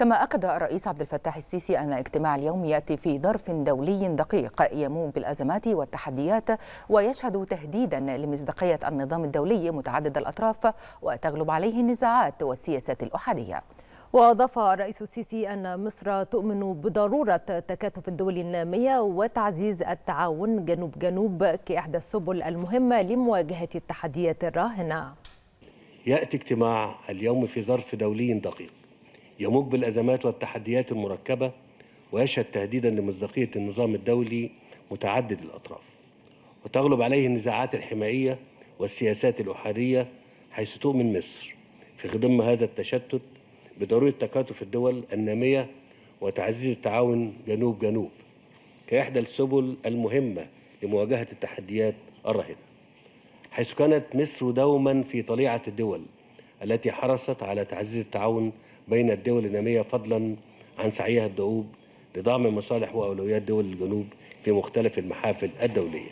كما أكد الرئيس عبد الفتاح السيسي أن اجتماع اليوم يأتي في ظرف دولي دقيق يموج بالأزمات والتحديات ويشهد تهديدا لمصداقية النظام الدولي متعدد الأطراف وتغلب عليه النزاعات والسياسات الأحادية وأضاف الرئيس السيسي أن مصر تؤمن بضرورة تكاتف الدول النامية وتعزيز التعاون جنوب جنوب كإحدى السبل المهمة لمواجهة التحديات الراهنة يأتي اجتماع اليوم في ظرف دولي دقيق يموج بالأزمات والتحديات المركبة ويشهد تهديدا لمصداقية النظام الدولي متعدد الأطراف وتغلب عليه النزاعات الحمائية والسياسات الأحادية حيث تؤمن مصر في خضم هذا التشتت بضرورة تكاتف الدول النامية وتعزيز التعاون جنوب جنوب كإحدى السبل المهمة لمواجهة التحديات الراهنة حيث كانت مصر دوما في طليعة الدول التي حرصت على تعزيز التعاون بين الدول النامية فضلا عن سعيها الدؤوب لدعم مصالح وأولويات دول الجنوب في مختلف المحافل الدولية